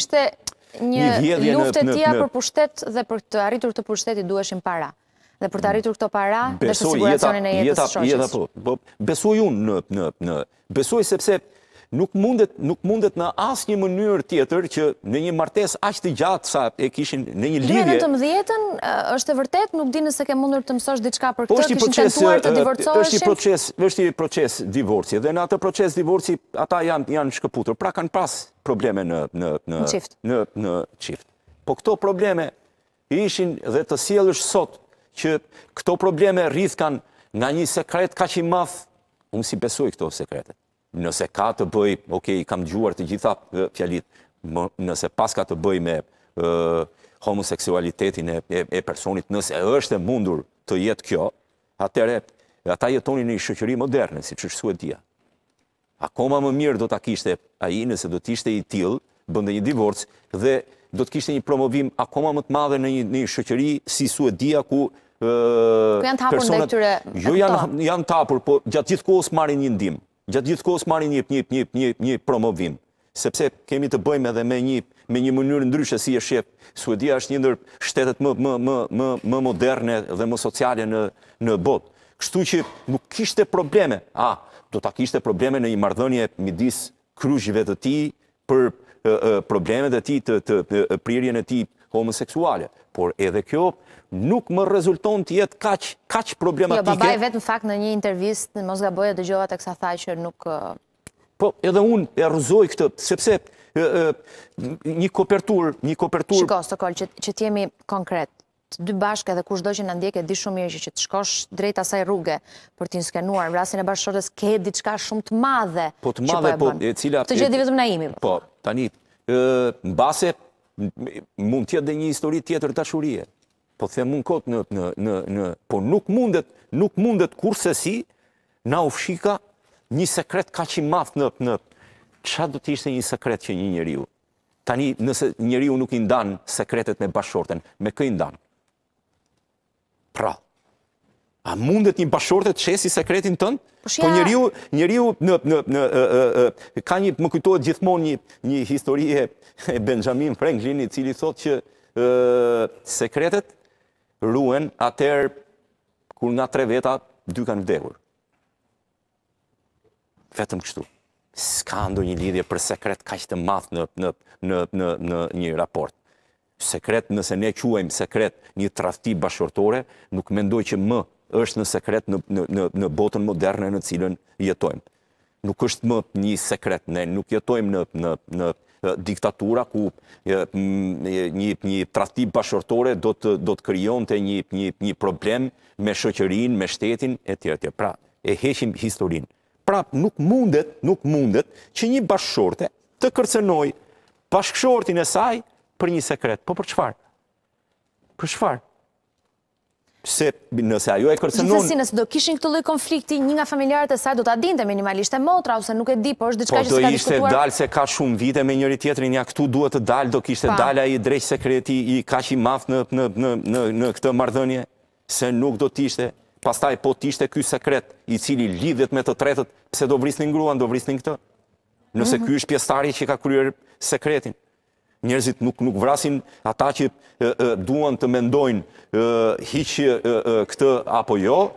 ishte një luft e tia për pushtet dhe për të arritur të pushtetit duheshin para. Dhe për të hmm. arritur këto para, dhe shë siguracionin e jetës shoqës. Po, po, besoj unë në... Besoj sepse nuk mundet nuk mundet në asnjë mënyrë tjetër që në një martesë aq të gjatë sa e kishin në një lidhje. Në të 19-ën është e vërtet, nuk dinë se ke mundur të mësosh diçka për po këtë, kishin tentuar të divorcoheshin? Është një proces, është i proces divorci dhe në atë proces divorci ata janë janë shkëputur, pra kanë pas probleme në në në në në çift. Po këto probleme ishin dhe të sjellësh sot që këto probleme rrizkan nga një sekret kaq i madh, unë si besoj këto sekretet nëse ka të bëj, okej, kam gjuar të gjitha fjalit, nëse pas ka të bëj me homoseksualitetin e personit, nëse është e mundur të jetë kjo, atëre, ata jetoni në i shëqëri moderne, si që shësu e tia. Akoma më mirë do të kishte aji nëse do të ishte i tilë, bëndë një divorcë dhe do të kishte një promovim akoma më të madhe në një shëqëri si Suedia ku personat... Ku janë tapur në dhe këtyre... Jo janë tapur, po gjatë gjithë kohës marin një ndimë gjatë gjithë kohës marri një një një një një promovim sepse kemi të bëjmë edhe me një me një mënyrë ndryshe si e shef Suedia është një ndër shtetet më më më më më moderne dhe më sociale në në botë. Kështu që nuk kishte probleme. A do ta kishte probleme në një marrëdhënie midis kruzhëve të tij për problemet e tij të të prirjen e tij homoseksuale. Por edhe kjo nuk më rezulton të jetë kaq problematike. Jo, babaj vetë në fakt në një intervjist në Mosga Boja dhe gjohat e kësa thaj që nuk... Uh, po, edhe unë e rëzoj këtë, sepse një kopertur, një kopertur... Shiko, Stokoll, që t'jemi konkret, të dy bashkë edhe kushdoj që në ndjekë e di shumë mirë që të shkosh drejt asaj rrugë për t'in skenuar, në rrasin e bashkëshorës, ke diçka shumë të madhe po, që po e bënë. të madhe, po, e cila... Të gjithë di vetëm imim. Po. po, tani, në base, mund tjetë dhe një histori tjetër dashurie, po the mund kotë në, në, në, në, po nuk mundet, nuk mundet kur se si, na u fshika një sekret ka që i mathë në, në, qa do t'ishtë një sekret që një njeriu, Tani, nëse njëriu nuk i ndanë sekretet me bashorten, me kë i ndanë? Pra, pra, A mundet një bashorte të qesi sekretin tënë? Po, po njëriu, njëriu në, në, në, ka një, më kujtohet gjithmon një, një historie e Benjamin Franklin, i cili thot që e, sekretet ruen atër kur nga tre veta, dy kanë vdekur. Vetëm kështu. Ska ndo një lidhje për sekret ka që të matë në, në, në, në, në një raport. Sekret, nëse ne quajmë sekret një trafti bashortore, nuk mendoj që më është në sekret në, në, në botën moderne në cilën jetojmë. Nuk është më një sekret, ne nuk jetojmë në, në, në diktatura ku një, një trati do të, do të kryon të një, një, një problem me shëqërin, me shtetin, e tjere Pra, e heqim historin. Pra, nuk mundet, nuk mundet që një bashkëshorte të kërcenoj bashkëshortin e saj për një sekret. Po për qëfar? Për qëfar? Se nëse ajo e kërcenon... Gjithësi nëse do kishin këtë lëj konflikti, një nga familjarët e saj do të adinte minimalisht e motra, ose nuk e di, por është diçka po që s'ka diskutuar... Po do ishte dalë se ka shumë vite me njëri tjetëri, nja këtu duhet të dalë, do kishte dalë a i drejsh sekreti, i ka që i mafë në këtë mardhënje, se nuk do t'ishte, pastaj po t'ishte këj sekret, i cili lidhet me të tretët, pse do vrisnin gruan, do vrisnin këtë, nëse mhm. këj është që ka kryer sekretin njerëzit nuk nuk vrasin ata që duan të mendojnë hiqë këtë apo jo,